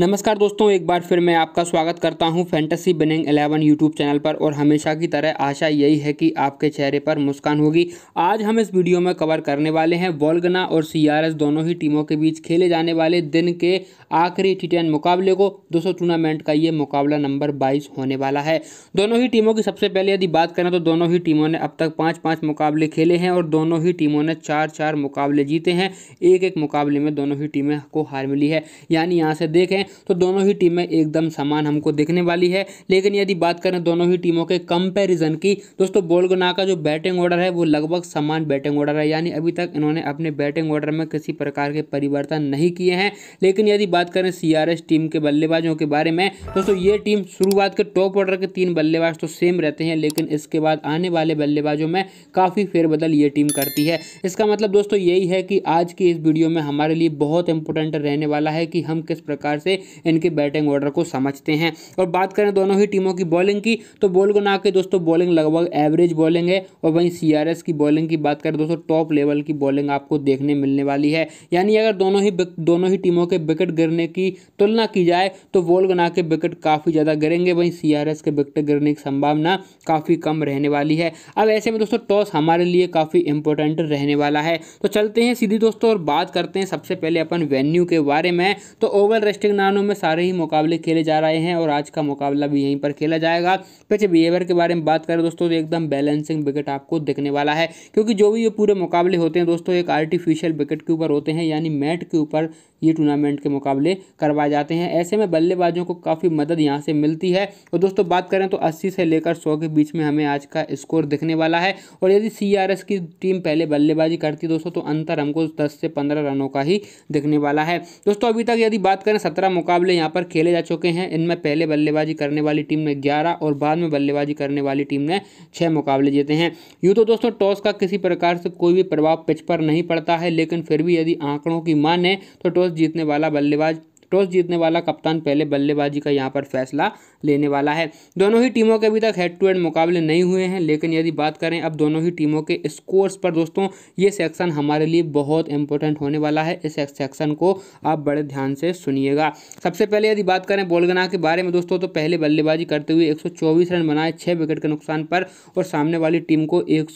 नमस्कार दोस्तों एक बार फिर मैं आपका स्वागत करता हूं fantasy winning eleven YouTube channel पर और हमेशा की तरह आशा यही है कि आपके चेहरे पर मुस्कान होगी आज हम इस वीडियो में कवर करने वाले हैं वोल्गना और सीआरएस दोनों ही टीमों के बीच खेले जाने वाले दिन के आखिरी टी मुकाबले को सौ टूर्नामेंट का ये मुकाबला नंबर बाईस होने वाला है दोनों ही टीमों की सबसे पहले यदि बात करें तो दोनों ही टीमों ने अब तक पाँच पाँच मुकाबले खेले हैं और दोनों ही टीमों ने चार चार मुकाबले जीते हैं एक एक मुकाबले में दोनों ही टीमें को हार मिली है यानी यहाँ से देखें हैं तो दोनों ही टीमें एकदम समान हमको देखने वाली है लेकिन यदि बात करें दोनों ही टीमों के कंपेरिजन की दोस्तों बोलगुना का जो बैटिंग ऑर्डर है वो लगभग समान बैटिंग ऑर्डर है यानी अभी तक इन्होंने अपने बैटिंग ऑर्डर में किसी प्रकार के परिवर्तन नहीं किए हैं लेकिन यदि बात करें सीआरएस टीम के बल्लेबाजों के बारे में दोस्तों ये टीम शुरुआत के टॉप ऑर्डर के तीन बल्लेबाज तो सेम रहते हैं लेकिन इसके बाद आने वाले बल्लेबाजों में काफ़ी फेरबदल ये टीम करती है इसका मतलब दोस्तों यही है कि आज की इस वीडियो में हमारे लिए बहुत इंपॉर्टेंट रहने वाला है कि हम किस प्रकार से से इनके बैटिंग ऑर्डर को समझते हैं और बात करें दोनों ही टीमों की बॉलिंग की तो बोल ना के दोस्तों बॉलिंग लगभग एवरेज बॉलिंग है और वहीं सी की बॉलिंग की बात करें दोस्तों टॉप लेवल की बॉलिंग आपको देखने मिलने वाली है यानी अगर दोनों ही दोनों ही टीमों के विकेट गिरने की तुलना की जाए तो वोलगना के विकेट काफ़ी ज़्यादा गिरेंगे वहीं सीआरएस के विकेट गिरने की संभावना काफ़ी कम रहने वाली है अब ऐसे में दोस्तों टॉस हमारे लिए काफ़ी इंपॉर्टेंट रहने वाला है तो चलते हैं सीधी दोस्तों और बात करते हैं सबसे पहले अपन वेन्यू के बारे में तो ओवर रेस्टिंग मैदानों में सारे ही मुकाबले खेले जा रहे हैं और आज का मुकाबला भी यहीं पर खेला जाएगा पिच बिहेवियर के बारे में बात करें दोस्तों तो एकदम बैलेंसिंग विकेट आपको दिखने वाला है क्योंकि जो भी ये पूरे मुकाबले होते हैं दोस्तों एक आर्टिफिशियल विकेट के ऊपर होते हैं यानी मैट के ऊपर ये टूर्नामेंट के मुकाबले करवाए जाते हैं ऐसे में बल्लेबाजों को काफ़ी मदद यहाँ से मिलती है और दोस्तों बात करें तो अस्सी से लेकर सौ के बीच में हमें आज का स्कोर दिखने वाला है और यदि सी की टीम पहले बल्लेबाजी करती दोस्तों तो अंतर हमको दस से पंद्रह रनों का ही दिखने वाला है दोस्तों अभी तक यदि बात करें सत्रह मुकाबले यहाँ पर खेले जा चुके हैं इनमें पहले बल्लेबाजी करने वाली टीम ने ग्यारह और बाद में बल्लेबाजी करने वाली टीम ने छः मुकाबले जीते हैं यूँ तो दोस्तों टॉस का किसी प्रकार से कोई भी प्रभाव पिच पर नहीं पड़ता है लेकिन फिर भी यदि आंकड़ों की माने तो टॉस जीतने वाला बल्लेबाज टॉस जीतने वाला कप्तान पहले बल्लेबाजी का यहाँ पर फैसला लेने वाला है दोनों ही टीमों के अभी तक हेड टू हेड मुकाबले नहीं हुए हैं लेकिन यदि बात करें अब दोनों ही टीमों के स्कोर्स पर दोस्तों ये सेक्शन हमारे लिए बहुत इंपॉर्टेंट होने वाला है इस सेक्शन को आप बड़े ध्यान से सुनिएगा सबसे पहले यदि बात करें बोलगना के बारे में दोस्तों तो पहले बल्लेबाजी करते हुए एक रन बनाए छः विकेट के नुकसान पर और सामने वाली टीम को एक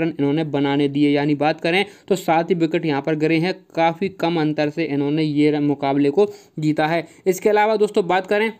रन इन्होंने बनाने दिए यानी बात करें तो सात ही विकेट यहाँ पर गिरे हैं काफ़ी कम अंतर से इन्होंने ये मुकाबले को जीता है इसके अलावा दोस्तों बात करें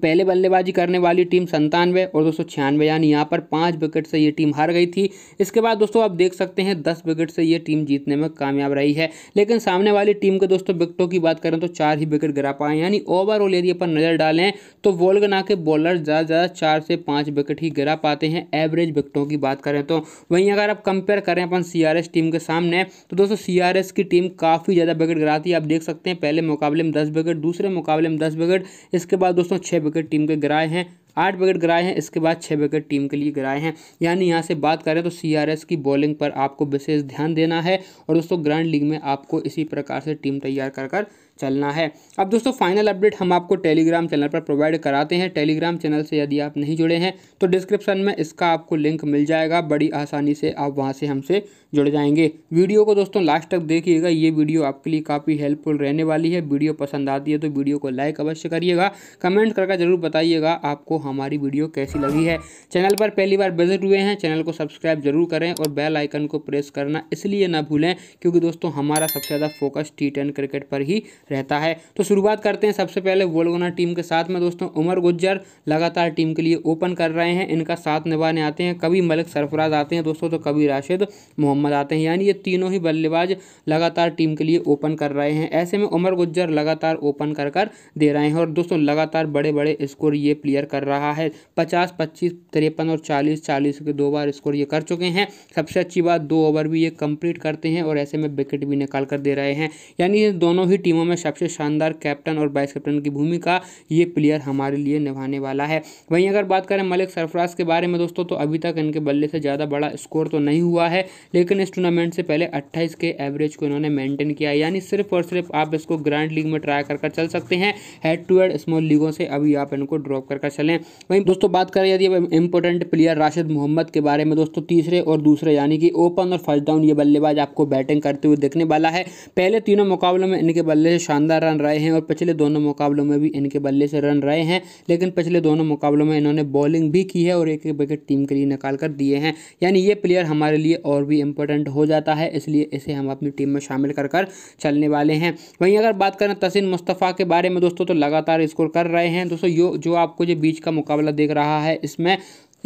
पहले बल्लेबाजी करने वाली टीम संतानवे और दोस्तों छियानवे यानी यहाँ पर पाँच विकेट से ये टीम हार गई थी इसके बाद दोस्तों आप देख सकते हैं दस विकेट से ये टीम जीतने में कामयाब रही है लेकिन सामने वाली टीम के दोस्तों विकेटों की बात करें तो चार ही विकेट गिरा पाए यानी ओवरऑल यदि अपन नज़र डालें तो वोलगना के बॉलर ज़्यादा ज़्यादा चार से पाँच विकेट ही गिरा पाते हैं एवरेज विकेटों की बात करें तो वहीं अगर आप कंपेयर करें अपन सी टीम के सामने तो दोस्तों सी की टीम काफ़ी ज़्यादा विकेट गिराती है आप देख सकते हैं पहले मुकाबले में दस विकेट दूसरे मुकाबले में दस विकेट इसके बाद दोस्तों छः विकेट टीम के गिराए हैं आठ विकेट गिराए हैं इसके बाद छः विकेट टीम के लिए गिराए हैं यानी यहाँ से बात करें तो सीआरएस की बॉलिंग पर आपको विशेष ध्यान देना है और दोस्तों ग्रैंड लीग में आपको इसी प्रकार से टीम तैयार कर कर चलना है अब दोस्तों फाइनल अपडेट हम आपको टेलीग्राम चैनल पर प्रोवाइड कराते हैं टेलीग्राम चैनल से यदि आप नहीं जुड़े हैं तो डिस्क्रिप्शन में इसका आपको लिंक मिल जाएगा बड़ी आसानी से आप वहाँ से हमसे जुड़ जाएंगे वीडियो को दोस्तों लास्ट तक देखिएगा ये वीडियो आपके लिए काफ़ी हेल्पफुल रहने वाली है वीडियो पसंद आती है तो वीडियो को लाइक अवश्य करिएगा कमेंट करके जरूर बताइएगा आपको हमारी वीडियो कैसी लगी है चैनल पर पहली बार विजिट हुए हैं चैनल को सब्सक्राइब जरूर करें और बेल आइकन को प्रेस करना इसलिए ना भूलें क्योंकि दोस्तों हमारा सबसे ज़्यादा फोकस टी क्रिकेट पर ही रहता है तो शुरुआत करते हैं सबसे पहले वोलगोना टीम के साथ में दोस्तों उमर गुज्जर लगातार टीम के लिए ओपन कर रहे हैं इनका साथ निभाने आते हैं कभी मलिक सरफराज आते हैं दोस्तों तो कभी राशिद मोहम्मद आते हैं यानी ये तीनों ही बल्लेबाज लगातार टीम के लिए ओपन कर रहे हैं ऐसे में उमर गुज्जर लगातार ओपन कर कर दे रहे हैं और दोस्तों लगातार बड़े बड़े स्कोर ये प्लेयर कर रहा है पचास पच्चीस तिरपन और चालीस चालीस के दो बार स्कोर ये कर चुके हैं सबसे अच्छी बात दो ओवर भी ये कंप्लीट करते हैं और ऐसे में विकेट भी निकाल कर दे रहे हैं यानी दोनों ही टीमों में में सबसे शानदार कैप्टन और वाइस कैप्टन की भूमिका ये प्लेयर हमारे लिए निभाने वाला है वहीं अगर बात करें मलिक सरफराज के बारे में दोस्तों तो अभी तक इनके बल्ले से ज़्यादा बड़ा स्कोर तो नहीं हुआ है लेकिन इस टूर्नामेंट से पहले अट्ठाईस के एवरेज को इन्होंने मेंटेन किया यानी सिर्फ और सिर्फ आप इसको ग्रैंड लीग में ट्राई कर चल सकते हैं हेड टू हेड स्मॉल लीगों से अभी आप इनको ड्रॉप कर कर चलें वहीं दोस्तों बात करें यदि इंपॉर्टेंट प्लेयर राशिद मोहम्मद के बारे में दोस्तों तीसरे और दूसरे यानी कि ओपन और फर्स्ट डाउन ये बल्लेबाज आपको बैटिंग करते हुए देखने वाला है पहले तीनों मुकाबलों में इनके बल्ले से शानदार रन रहे हैं और पिछले दोनों मुकाबलों में भी इनके बल्ले से रन रहे हैं लेकिन पिछले दोनों मुकाबलों में इन्होंने बॉलिंग भी की है और एक एक विकेट टीम के लिए निकाल कर दिए हैं यानी ये प्लेयर हमारे लिए और भी इंपॉर्टेंट हो जाता है इसलिए इसे हम अपनी टीम में शामिल कर कर चलने वाले हैं वहीं अगर बात करें तसिन मुस्तफ़ा के बारे में दोस्तों तो लगातार स्कोर कर रहे हैं दोस्तों यो जो आपको जो बीच का मुकाबला देख रहा है इसमें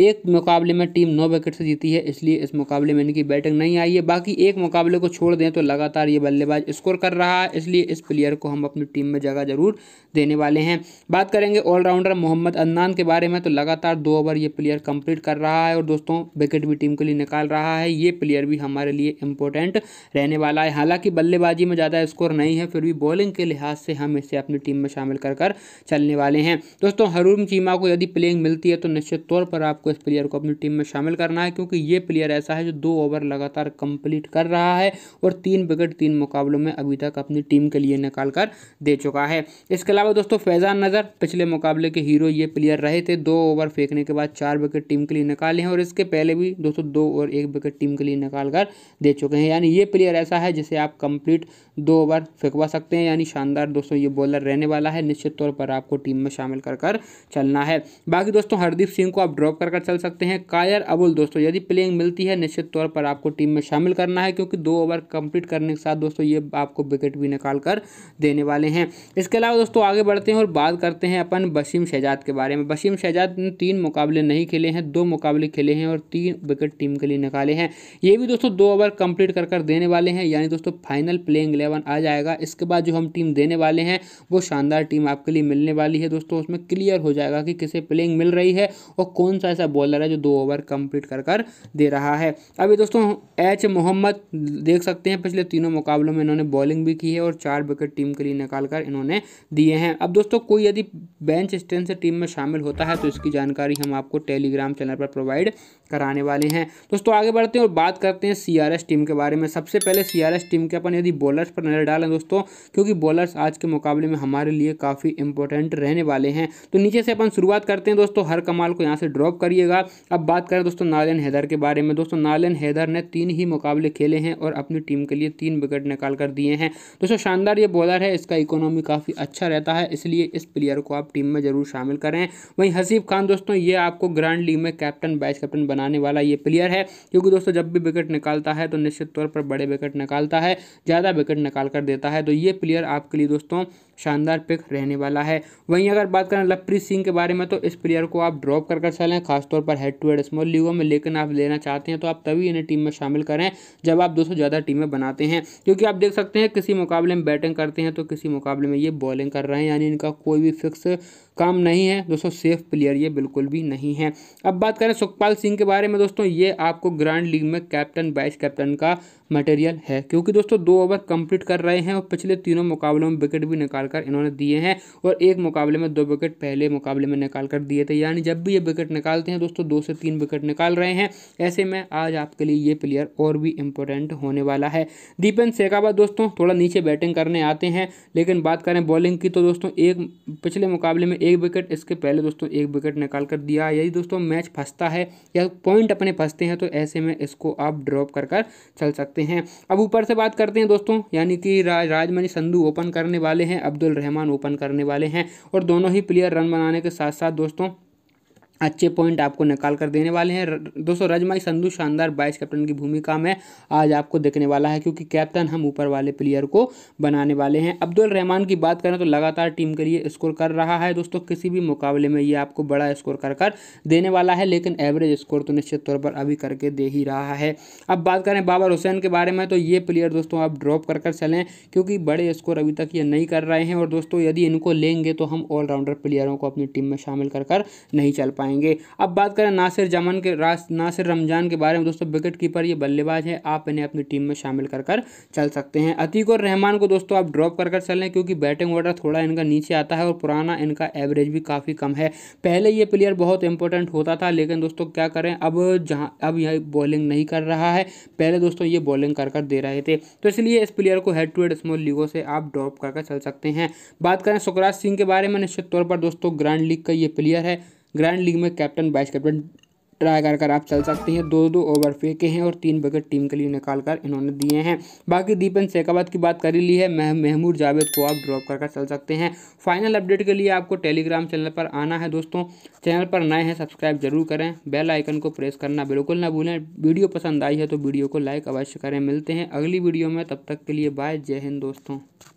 एक मुकाबले में टीम नौ विकेट से जीती है इसलिए इस मुकाबले में इनकी बैटिंग नहीं आई है बाकी एक मुकाबले को छोड़ दें तो लगातार ये बल्लेबाज स्कोर कर रहा है इसलिए इस प्लेयर को हम अपनी टीम में जगह जरूर देने वाले हैं बात करेंगे ऑलराउंडर मोहम्मद अदनान के बारे में तो लगातार दो ओवर ये प्लेयर कंप्लीट कर रहा है और दोस्तों विकेट भी टीम के लिए निकाल रहा है ये प्लेयर भी हमारे लिए इंपॉर्टेंट रहने वाला है हालांकि बल्लेबाजी में ज़्यादा स्कोर नहीं है फिर भी बॉलिंग के लिहाज से हम इसे अपनी टीम में शामिल कर कर चलने वाले हैं दोस्तों हरूम चीमा को यदि प्लेइंग मिलती है तो निश्चित तौर पर आपको आपको इस प्लेयर को अपनी टीम में शामिल करना है क्योंकि ये प्लेयर ऐसा है जो दो ओवर लगातार कंप्लीट कर रहा है और तीन विकेट तीन मुकाबलों में अभी तक अपनी टीम के लिए निकाल कर दे चुका है इसके अलावा दोस्तों फैजान नज़र पिछले मुकाबले के हीरो ये प्लेयर रहे थे दो ओवर फेंकने के बाद चार विकेट टीम के लिए निकाले हैं और इसके पहले भी दोस्तों दो और एक विकेट टीम के लिए निकाल कर दे चुके हैं यानी ये प्लेयर ऐसा है जिसे आप कंप्लीट दो ओवर फेंकवा सकते हैं यानी शानदार दोस्तों ये बॉलर रहने वाला है निश्चित तौर पर आपको टीम में शामिल कर कर चलना है बाकी दोस्तों हरदीप सिंह को आप ड्रॉप कर कर चल सकते हैं कायर अबुल दोस्तों यदि प्लेइंग मिलती है निश्चित तौर पर आपको टीम में शामिल करना है क्योंकि दो ओवर कंप्लीट करने के साथ दोस्तों ये आपको विकेट भी निकाल कर देने वाले हैं इसके अलावा दोस्तों आगे बढ़ते हैं और बात करते हैं अपन बशीम शहजाद के बारे में वसीम शहजाद ने तीन मुकाबले नहीं खेले हैं दो मुकाबले खेले हैं और तीन विकेट टीम के लिए निकाले हैं ये भी दोस्तों दो ओवर कंप्लीट कर कर देने वाले हैं यानी दोस्तों फाइनल प्लेइंग इलेवन आ जाएगा इसके बाद जो हम टीम देने वाले हैं वो शानदार टीम आपके लिए मिलने वाली है दोस्तों उसमें क्लियर हो जाएगा कि किसे प्लेइंग मिल रही है और कौन सा ऐसा बॉलर है जो दो ओवर कंप्लीट कर कर दे रहा है अभी दोस्तों एच मोहम्मद देख सकते हैं पिछले तीनों मुकाबलों में इन्होंने बॉलिंग भी की है और चार विकेट टीम के लिए निकाल कर इन्होंने दिए हैं अब दोस्तों कोई यदि बेंच स्टैंड से टीम में शामिल होता है तो इसकी जानकारी हम आपको टेलीग्राम चैनल पर प्रोवाइड कराने वाले हैं दोस्तों आगे बढ़ते हैं और बात करते हैं सीआरएस टीम के बारे में सबसे पहले सीआरएस टीम के अपन यदि बॉलर्स पर नज़र डालें दोस्तों क्योंकि बॉलर्स आज के मुकाबले में हमारे लिए काफ़ी इंपॉर्टेंट रहने वाले हैं तो नीचे से अपन शुरुआत करते हैं दोस्तों हर कमाल को यहाँ से ड्रॉप करिएगा अब बात करें दोस्तों नालन हैदर के बारे में दोस्तों नालन हैदर ने तीन ही मुकाबले खेले हैं और अपनी टीम के लिए तीन विकेट निकाल कर दिए हैं दोस्तों शानदार ये बॉलर है इसका इकोनॉमी काफ़ी अच्छा रहता है इसलिए इस प्लेयर को आप टीम में ज़रूर शामिल करें वहीं हसीब खान दोस्तों ये आपको ग्रांड लीग में कैप्टन वाइस कैप्टन बनाने वाला ये प्लेयर है क्योंकि दोस्तों जब भी विकेट निकालता है तो निश्चित तौर पर बड़े विकेट निकालता है ज़्यादा विकेट निकाल कर देता है तो ये प्लेयर आपके लिए दोस्तों शानदार पिक रहने वाला है वहीं अगर बात करें लवप्रीत सिंह के बारे में तो इस प्लेयर को आप ड्रॉप कर कर चलें खासतौर पर हेड टू हेड स्मॉल लीगों में लेकिन आप लेना चाहते हैं तो आप तभी इन्हें टीम में शामिल करें जब आप दो ज़्यादा टीमें बनाते हैं क्योंकि आप देख सकते हैं किसी मुकाबले में बैटिंग करते हैं तो किसी मुकाबले में ये बॉलिंग कर रहे हैं यानी इनका कोई भी फिक्स काम नहीं है दोस्तों सेफ प्लेयर ये बिल्कुल भी नहीं है अब बात करें सुखपाल सिंह के बारे में दोस्तों ये आपको ग्रैंड लीग में कैप्टन वाइस कैप्टन का मटेरियल है क्योंकि दोस्तों दो ओवर कंप्लीट कर रहे हैं और पिछले तीनों मुकाबलों में विकेट भी निकाल कर इन्होंने दिए हैं और एक मुकाबले में दो विकेट पहले मुकाबले में निकाल कर दिए थे यानी जब भी ये विकेट निकालते हैं दोस्तों दो से तीन विकेट निकाल रहे हैं ऐसे में आज आपके लिए ये प्लेयर और भी इंपॉर्टेंट होने वाला है दीपेंद्र सेकावत दोस्तों थोड़ा नीचे बैटिंग करने आते हैं लेकिन बात करें बॉलिंग की तो दोस्तों एक पिछले मुकाबले में एक विकेट इसके पहले दोस्तों एक विकेट निकाल कर दिया यदि दोस्तों मैच फंसता है या पॉइंट अपने फंसते हैं तो ऐसे में इसको आप ड्रॉप कर कर चल सकते सकते हैं अब ऊपर से बात करते हैं दोस्तों यानी कि राजमणि संधू ओपन करने वाले हैं अब्दुल रहमान ओपन करने वाले हैं और दोनों ही प्लेयर रन बनाने के साथ साथ दोस्तों अच्छे पॉइंट आपको निकाल कर देने वाले हैं दोस्तों रजमाई संधू शानदार वाइस कैप्टन की भूमिका में आज आपको देखने वाला है क्योंकि कैप्टन हम ऊपर वाले प्लेयर को बनाने वाले हैं अब्दुल रहमान की बात करें तो लगातार टीम के लिए स्कोर कर रहा है दोस्तों किसी भी मुकाबले में ये आपको बड़ा स्कोर कर कर देने वाला है लेकिन एवरेज स्कोर तो निश्चित तौर पर अभी करके दे ही रहा है अब बात करें बाबर हुसैन के बारे में तो ये प्लेयर दोस्तों आप ड्रॉप कर कर चलें क्योंकि बड़े स्कोर अभी तक ये नहीं कर रहे हैं और दोस्तों यदि इनको लेंगे तो हम ऑलराउंडर प्लेयरों को अपनी टीम में शामिल कर कर नहीं चल पाए पाएंगे अब बात करें नासिर जमन के नासिर रमजान के बारे में दोस्तों विकेट कीपर ये बल्लेबाज है आप इन्हें अपनी टीम में शामिल कर कर चल सकते हैं अतीक और रहमान को दोस्तों आप ड्रॉप कर कर चलें क्योंकि बैटिंग ऑर्डर थोड़ा इनका नीचे आता है और पुराना इनका एवरेज भी काफ़ी कम है पहले ये प्लेयर बहुत इंपॉर्टेंट होता था लेकिन दोस्तों क्या करें अब जहाँ अब यह बॉलिंग नहीं कर रहा है पहले दोस्तों ये बॉलिंग कर कर दे रहे थे तो इसलिए इस प्लेयर को हेड टू हेड स्मॉल लीगों से आप ड्रॉप कर कर चल सकते हैं बात करें सुखराज सिंह के बारे में निश्चित तौर पर दोस्तों ग्रैंड लीग का ये प्लेयर है ग्रैंड लीग में कैप्टन वाइस कैप्टन ट्राई कर कर आप चल सकते हैं दो दो ओवर फेंके हैं और तीन विकेट टीम के लिए निकाल कर इन्होंने दिए हैं बाकी दीपन शेखावत की बात कर ही ली है मह, महमूद जावेद को आप ड्रॉप कर कर चल सकते हैं फाइनल अपडेट के लिए आपको टेलीग्राम चैनल पर आना है दोस्तों चैनल पर नए हैं सब्सक्राइब जरूर करें बेल आइकन को प्रेस करना बिल्कुल ना भूलें वीडियो पसंद आई है तो वीडियो को लाइक अवश्य करें मिलते हैं अगली वीडियो में तब तक के लिए बाय जय हिंद दोस्तों